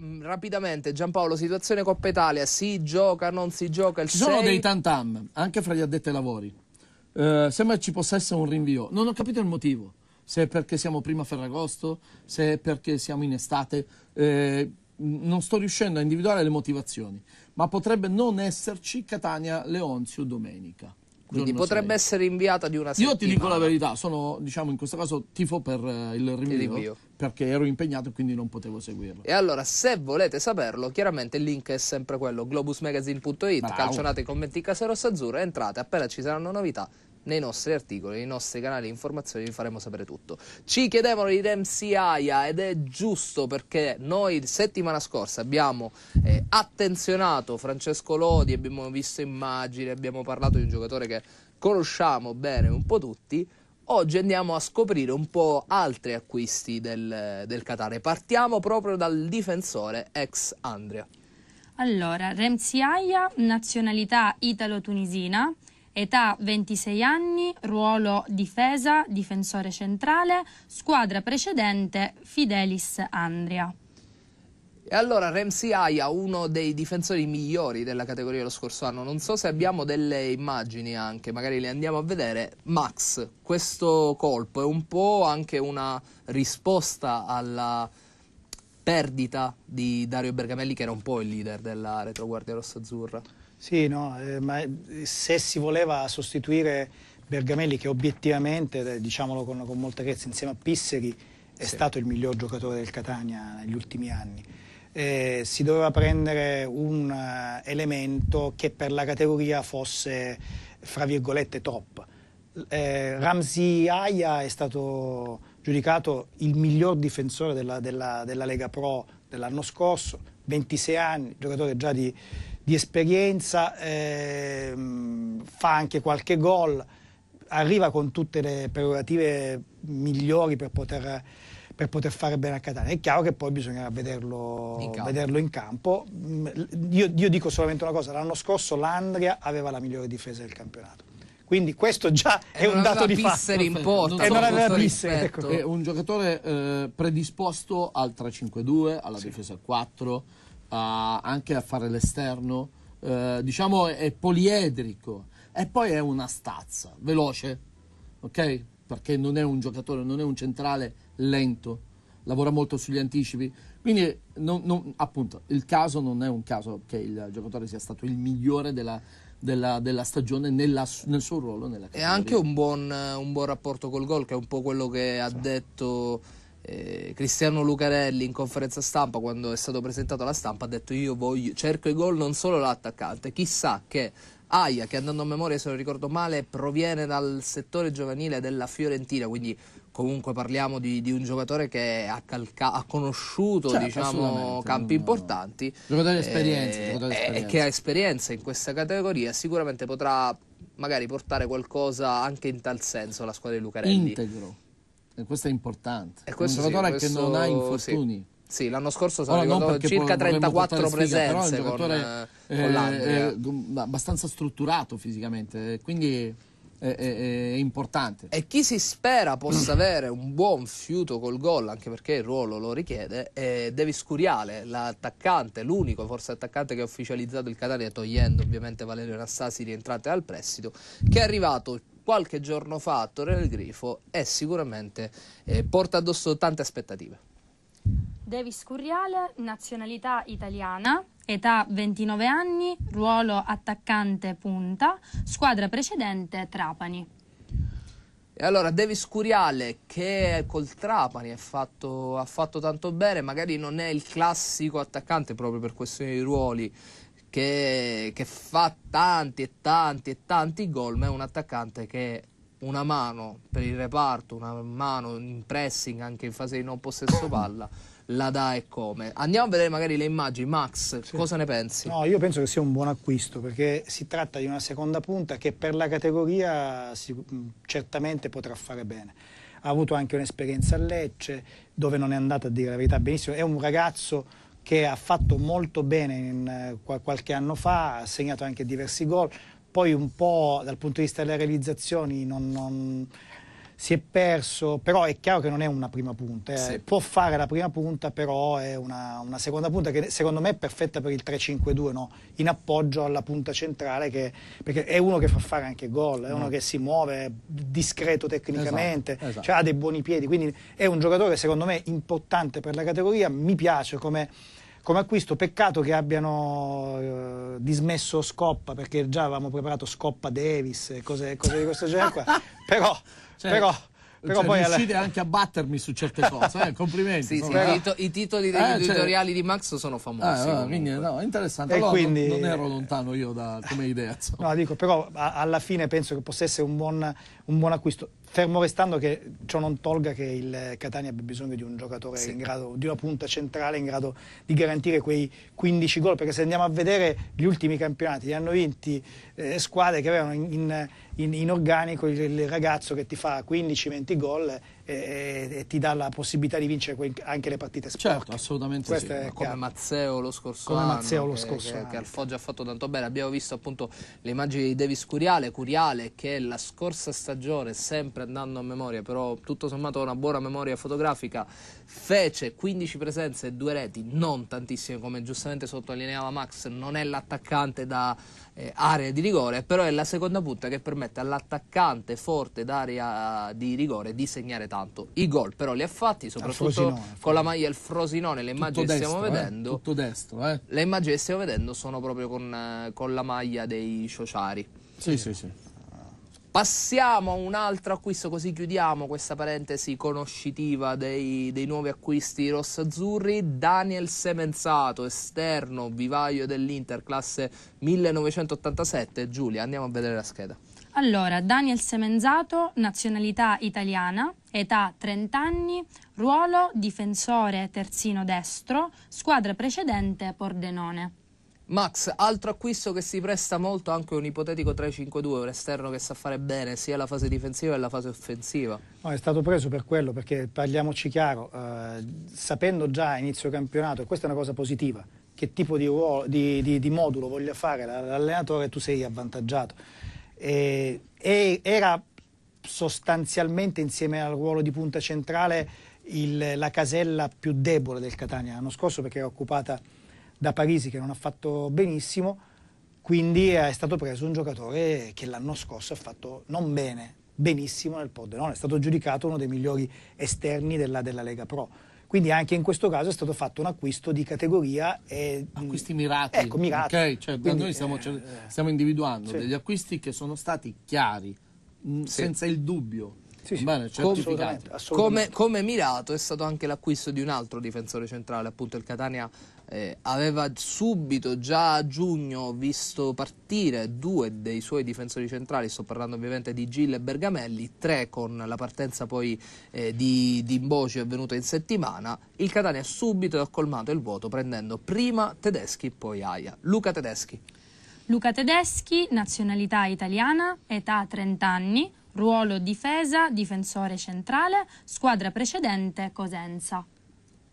Mm, rapidamente Giampaolo, situazione Coppa Italia, si gioca, non si gioca? il Ci 6... sono dei tantam, anche fra gli addetti ai lavori. Eh, sembra ci possa essere un rinvio. Non ho capito il motivo, se è perché siamo prima a Ferragosto, se è perché siamo in estate. Eh, non sto riuscendo a individuare le motivazioni, ma potrebbe non esserci Catania-Leonzio domenica. Quindi potrebbe essere inviata di una settimana. Io ti dico la verità, sono diciamo in questo caso tifo per eh, il, rinvio, rinvio, perché ero impegnato e quindi non potevo seguirlo. E allora, se volete saperlo, chiaramente il link è sempre quello globusmagazine.it, calcionate i commenti in casa rossa azzurra, entrate, appena ci saranno novità nei nostri articoli, nei nostri canali di informazione vi faremo sapere tutto. Ci chiedevano di Remsi Aia ed è giusto perché noi settimana scorsa abbiamo eh, attenzionato Francesco Lodi, abbiamo visto immagini, abbiamo parlato di un giocatore che conosciamo bene un po' tutti. Oggi andiamo a scoprire un po' altri acquisti del, del Catare. Partiamo proprio dal difensore ex Andrea. Allora, Remziaia, nazionalità italo-tunisina, età 26 anni, ruolo difesa, difensore centrale, squadra precedente Fidelis Andria. E allora Ramsey Aya, uno dei difensori migliori della categoria lo scorso anno, non so se abbiamo delle immagini anche, magari le andiamo a vedere. Max, questo colpo è un po' anche una risposta alla perdita di Dario Bergamelli che era un po' il leader della retroguardia rossa-azzurra. Sì, no, eh, ma eh, se si voleva sostituire Bergamelli, che obiettivamente, eh, diciamolo con, con molta chiarezza, insieme a Pisseri, è sì. stato il miglior giocatore del Catania negli ultimi anni. Eh, si doveva prendere un uh, elemento che per la categoria fosse, fra virgolette, top. Eh, Ramzi Aya è stato giudicato il miglior difensore della, della, della Lega Pro dell'anno scorso, 26 anni, giocatore già di, di esperienza, eh, fa anche qualche gol, arriva con tutte le prerogative migliori per poter, per poter fare bene a Catania. È chiaro che poi bisognerà vederlo in campo. Vederlo in campo. Mm, io, io dico solamente una cosa, l'anno scorso l'Andria aveva la migliore difesa del campionato quindi questo già eh, è un dato di fatto in porta, e eh, non aveva pissere ecco. è un giocatore eh, predisposto al 3-5-2 alla sì. difesa 4 a, anche a fare l'esterno, eh, diciamo è, poliedrico e poi è una stazza, veloce, ok? Perché non è un giocatore, non è un centrale lento, lavora molto sugli anticipi. Quindi, non, non, appunto, il caso non è un caso che il giocatore sia stato il migliore della, della, della stagione nella, nel suo ruolo. Nella e anche un buon, un buon, rapporto col gol, che è un po' quello che ha sì. detto eh, Cristiano Lucarelli in conferenza stampa quando è stato presentato alla stampa ha detto io voglio, cerco i gol non solo l'attaccante, chissà che Aia che andando a memoria se non ricordo male proviene dal settore giovanile della Fiorentina quindi comunque parliamo di, di un giocatore che ha, calca- ha conosciuto certo, diciamo, campi no, importanti giocatore eh, esperienza, esperienza. Eh, e che ha esperienza in questa categoria sicuramente potrà magari portare qualcosa anche in tal senso alla squadra di Lucarelli integro e eh, questo è importante. È eh, un giocatore sì, questo... che non ha infortuni. Sì. Sì, l'anno scorso sono allora, circa 34 presenze sfiga, però è un con, eh, con eh, eh abbastanza strutturato fisicamente, quindi è, è, è, importante. E chi si spera possa avere un buon fiuto col gol, anche perché il ruolo lo richiede, è Davis Curiale, l'attaccante, l'unico forse attaccante che ha ufficializzato il Catania, togliendo ovviamente Valerio Nassasi rientrate al prestito, che è arrivato qualche giorno fa Torre del Grifo è sicuramente eh, porta addosso tante aspettative. Davis Curriale, nazionalità italiana, età 29 anni, ruolo attaccante punta, squadra precedente Trapani. E allora Davis Curiale che col Trapani fatto, ha fatto tanto bene, magari non è il classico attaccante proprio per questioni di ruoli che, che fa tanti e tanti e tanti gol, ma è un attaccante che una mano per il reparto, una mano in pressing anche in fase di non possesso palla la dà e come. Andiamo a vedere magari le immagini. Max, sì. cosa ne pensi? No, io penso che sia un buon acquisto perché si tratta di una seconda punta che per la categoria si, certamente potrà fare bene. Ha avuto anche un'esperienza a Lecce dove non è andata a dire la verità benissimo. È un ragazzo che ha fatto molto bene in, eh, qualche anno fa, ha segnato anche diversi gol, poi un po' dal punto di vista delle realizzazioni non, non si è perso, però è chiaro che non è una prima punta, eh. sì. può fare la prima punta, però è una, una, seconda punta che secondo me è perfetta per il 3-5-2, no? in appoggio alla punta centrale, che, perché è uno che fa fare anche gol, è uno mm. che si muove discreto tecnicamente, esatto, esatto. Cioè ha dei buoni piedi, quindi è un giocatore secondo me importante per la categoria, mi piace come come acquisto. Peccato che abbiano eh, dismesso Scoppa, perché già avevamo preparato Scoppa Davis e cose, cose di questo genere qua. però, cioè, però, però cioè, poi riuscite alla... anche a battermi su certe cose, eh? complimenti. Sì, sì, però... i, i, titoli degli eh, cioè, editoriali cioè... di Max sono famosi. Eh, quindi, no, interessante. Allora, quindi... non, non, ero lontano io da, come idea. No, dico, però a, alla fine penso che possa essere un buon, un buon acquisto Fermo restando che ciò non tolga che il Catania abbia bisogno di un giocatore sì. in grado, di una punta centrale in grado di garantire quei 15 gol, perché se andiamo a vedere gli ultimi campionati, li hanno vinti eh, squadre che avevano in, in, in organico il, il ragazzo che ti fa 15-20 gol e, ti dà la possibilità di vincere quel, anche le partite sportive. Certo, assolutamente Questo sì. come Mazzeo lo scorso come anno, Mazzeo lo scorso che, anno. Che, al Foggia ha fatto tanto bene. Abbiamo visto appunto le immagini di Davis Curiale, Curiale che la scorsa stagione, sempre andando a memoria, però tutto sommato una buona memoria fotografica, fece 15 presenze e due reti, non tantissime come giustamente sottolineava Max, non è l'attaccante da eh, area di rigore, però è la seconda punta che permette all'attaccante forte d'area di rigore di segnare tanto. I gol però li ha fatti, soprattutto con la maglia il Frosinone, le immagini che stiamo eh, vedendo. Eh? Tutto destro, eh? Le immagini che stiamo vedendo sono proprio con, eh, con la maglia dei Sociari. Sì, sì, sì. Passiamo a un altro acquisto, così chiudiamo questa parentesi conoscitiva dei, dei nuovi acquisti rossazzurri. Daniel Semenzato, esterno, vivaio dell'Inter, classe 1987. Giulia, andiamo a vedere la scheda. Allora, Daniel Semenzato, nazionalità italiana, età 30 anni, ruolo difensore terzino destro, squadra precedente Pordenone. Max, altro acquisto che si presta molto anche un ipotetico 3-5-2, un esterno che sa fare bene sia la fase difensiva che la fase offensiva. No, è stato preso per quello, perché parliamoci chiaro, eh, sapendo già a inizio campionato, questa è una cosa positiva, che tipo di, ruolo, di, di, di modulo voglia fare l'allenatore, tu sei avvantaggiato. E, e era sostanzialmente insieme al ruolo di punta centrale il, la casella più debole del Catania l'anno scorso perché era occupata da Parisi che non ha fatto benissimo, quindi è stato preso un giocatore che l'anno scorso ha fatto non bene, benissimo nel Pordenone, è stato giudicato uno dei migliori esterni della, della Lega Pro. Quindi anche in questo caso è stato fatto un acquisto di categoria. E, mm, acquisti mirati. Ecco, mirati. Okay, cioè, Quindi, noi stiamo, eh, stiamo individuando sì. degli acquisti che sono stati chiari, mm, sì. senza il dubbio. Sì, sì. Bene, assolutamente, assolutamente. Come, come, mirato è stato anche l'acquisto di un altro difensore centrale, appunto il Catania eh, aveva subito già a giugno visto partire due dei suoi difensori centrali, sto parlando ovviamente di Gil e Bergamelli, tre con la partenza poi eh, di, di Imboci avvenuta in settimana, il Catania subito ha colmato il vuoto prendendo prima Tedeschi e poi Aia. Luca Tedeschi. Luca Tedeschi, nazionalità italiana, età 30 anni, ruolo difesa, difensore centrale, squadra precedente Cosenza.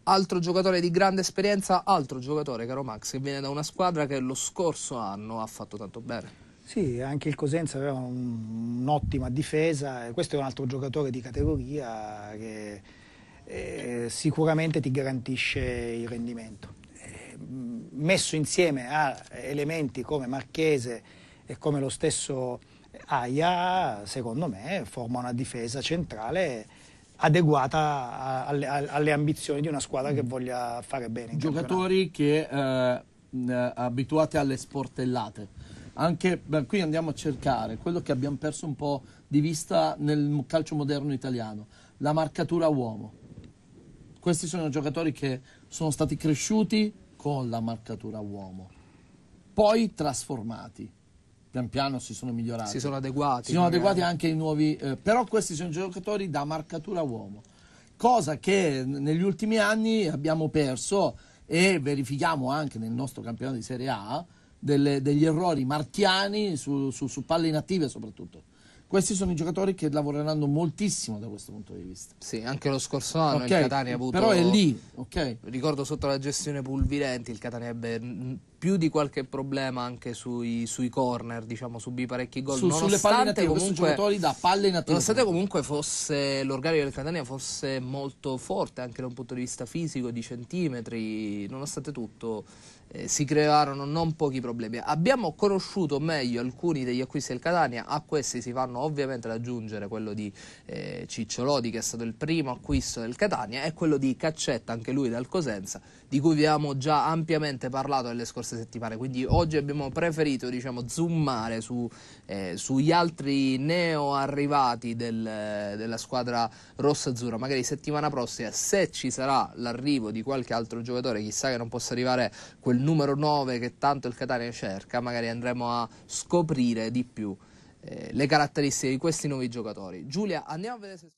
Altro giocatore di grande esperienza, altro giocatore, caro Max, che viene da una squadra che lo scorso anno ha fatto tanto bene. Sì, anche il Cosenza aveva un'ottima difesa, questo è un altro giocatore di categoria che eh, sicuramente ti garantisce il rendimento. Eh, messo insieme a elementi come Marchese e come lo stesso Aia, secondo me forma una difesa centrale adeguata alle, alle, ambizioni di una squadra che mm. voglia fare bene. Giocatori campionato. che eh, abituati alle sportellate. Anche beh, qui andiamo a cercare quello che abbiamo perso un po' di vista nel calcio moderno italiano, la marcatura uomo. Questi sono giocatori che sono stati cresciuti con la marcatura uomo, poi trasformati pian piano si sono migliorati. Si sono adeguati. Si sono magari. adeguati anche i nuovi, eh, però questi sono giocatori da marcatura uomo, cosa che negli ultimi anni abbiamo perso e verifichiamo anche nel nostro campionato di Serie A delle, degli errori marchiani su, su, su palle inattive soprattutto. Questi sono i giocatori che lavoreranno moltissimo da questo punto di vista. Sì, anche lo scorso anno okay. il Catania ha avuto... Però è lì, ok. Ricordo sotto la gestione Pulvirenti il Catania ebbe più di qualche problema anche sui, sui corner, diciamo, subì parecchi gol. Su, sulle palle native, comunque, giocatori da palle in native. Nonostante comunque fosse, l'organico del Catania fosse molto forte anche da un punto di vista fisico, di centimetri, nonostante tutto eh, si crearono non pochi problemi. Abbiamo conosciuto meglio alcuni degli acquisti del Catania, a questi si fanno ovviamente ad aggiungere quello di eh, Cicciolodi che è stato il primo acquisto del Catania e quello di Caccetta, anche lui dal Cosenza, di cui vi abbiamo già ampiamente parlato nelle scorse settimane, quindi oggi abbiamo preferito diciamo, zoomare su, eh, sugli altri neo arrivati del, eh, della squadra rossa-azzurra, magari settimana prossima se ci sarà l'arrivo di qualche altro giocatore, chissà che non possa arrivare quello quel numero 9 che tanto il Catania cerca, magari andremo a scoprire di più eh, le caratteristiche di questi nuovi giocatori. Giulia, andiamo a vedere se...